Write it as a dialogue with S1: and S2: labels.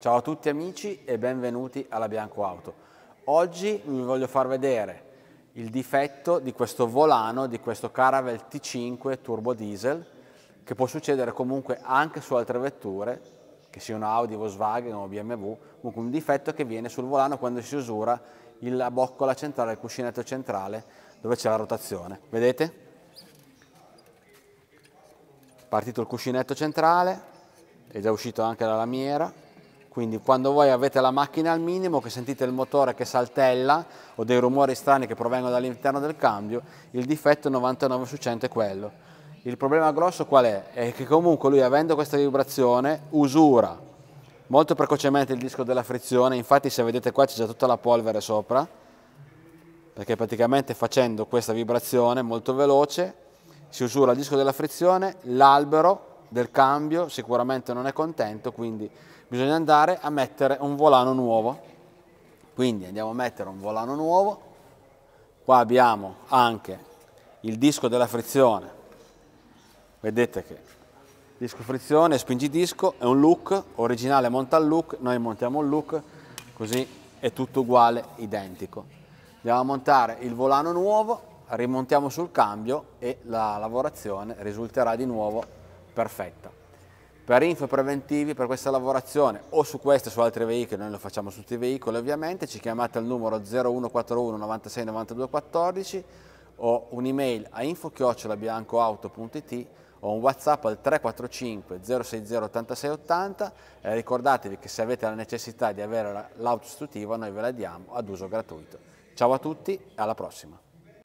S1: Ciao a tutti amici e benvenuti alla Bianco Auto. Oggi vi voglio far vedere il difetto di questo volano, di questo Caravel T5 turbo diesel, che può succedere comunque anche su altre vetture, che siano Audi, Volkswagen o BMW, comunque un difetto che viene sul volano quando si usura la boccola centrale, il cuscinetto centrale, dove c'è la rotazione. Vedete? Partito il cuscinetto centrale, è già uscito anche la lamiera, quindi quando voi avete la macchina al minimo, che sentite il motore che saltella o dei rumori strani che provengono dall'interno del cambio, il difetto 99 su 100 è quello. Il problema grosso qual è? È che comunque lui avendo questa vibrazione usura molto precocemente il disco della frizione, infatti se vedete qua c'è già tutta la polvere sopra, perché praticamente facendo questa vibrazione molto veloce si usura il disco della frizione, l'albero del cambio sicuramente non è contento, quindi bisogna andare a mettere un volano nuovo. Quindi andiamo a mettere un volano nuovo, qua abbiamo anche il disco della frizione, vedete che disco frizione, spingi disco, è un look, originale monta il look, noi montiamo il look, così è tutto uguale, identico. Andiamo a montare il volano nuovo, rimontiamo sul cambio e la lavorazione risulterà di nuovo perfetta per info preventivi per questa lavorazione o su questo o su altri veicoli, noi lo facciamo su tutti i veicoli ovviamente, ci chiamate al numero 0141 96 92 14 o un'email a info-biancoauto.it o un whatsapp al 345 060 86 80 e ricordatevi che se avete la necessità di avere l'auto istitutiva noi ve la diamo ad uso gratuito. Ciao a tutti e alla prossima!